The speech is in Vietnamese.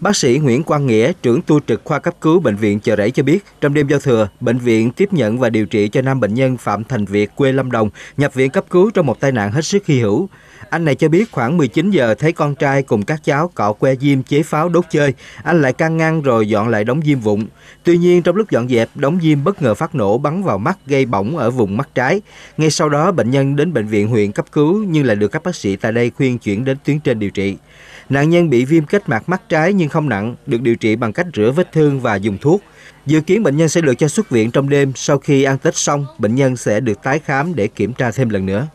Bác sĩ Nguyễn Quang Nghĩa, trưởng tu trực khoa cấp cứu bệnh viện Chợ Rẫy cho biết, trong đêm giao thừa, bệnh viện tiếp nhận và điều trị cho nam bệnh nhân Phạm Thành Việt quê Lâm Đồng nhập viện cấp cứu trong một tai nạn hết sức hy hữu. Anh này cho biết khoảng 19 giờ thấy con trai cùng các cháu cọ que diêm chế pháo đốt chơi, anh lại can ngăn rồi dọn lại đóng diêm vụn. Tuy nhiên trong lúc dọn dẹp, đóng diêm bất ngờ phát nổ bắn vào mắt gây bỏng ở vùng mắt trái. Ngay sau đó bệnh nhân đến bệnh viện huyện cấp cứu nhưng lại được các bác sĩ tại đây khuyên chuyển đến tuyến trên điều trị. Nạn nhân bị viêm kết mạc mắt trái nhưng nhưng không nặng, được điều trị bằng cách rửa vết thương và dùng thuốc. Dự kiến bệnh nhân sẽ được cho xuất viện trong đêm, sau khi ăn Tết xong, bệnh nhân sẽ được tái khám để kiểm tra thêm lần nữa.